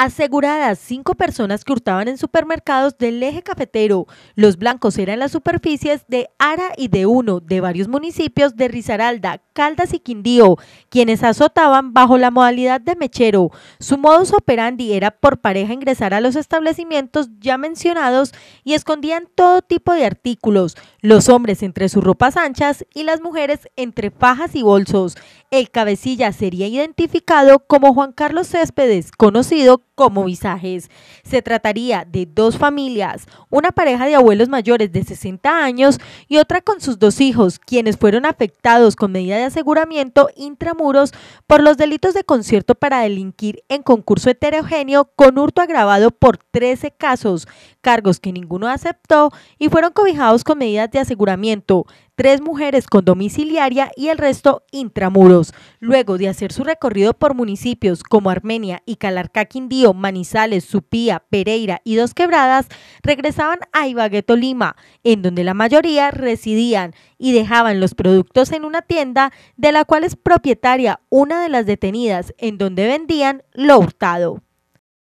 aseguradas cinco personas que hurtaban en supermercados del eje cafetero. Los blancos eran las superficies de Ara y de Uno, de varios municipios de Risaralda, Caldas y Quindío, quienes azotaban bajo la modalidad de mechero. Su modus operandi era por pareja ingresar a los establecimientos ya mencionados y escondían todo tipo de artículos, los hombres entre sus ropas anchas y las mujeres entre fajas y bolsos el cabecilla sería identificado como Juan Carlos Céspedes, conocido como Visajes. Se trataría de dos familias, una pareja de abuelos mayores de 60 años y otra con sus dos hijos, quienes fueron afectados con medidas de aseguramiento intramuros por los delitos de concierto para delinquir en concurso heterogéneo con hurto agravado por 13 casos, cargos que ninguno aceptó y fueron cobijados con medidas de aseguramiento tres mujeres con domiciliaria y el resto intramuros. Luego de hacer su recorrido por municipios como Armenia y Calarcá, Quindío, Manizales, Supía, Pereira y Dos Quebradas, regresaban a Ibagué, Tolima, en donde la mayoría residían y dejaban los productos en una tienda de la cual es propietaria una de las detenidas, en donde vendían lo hurtado.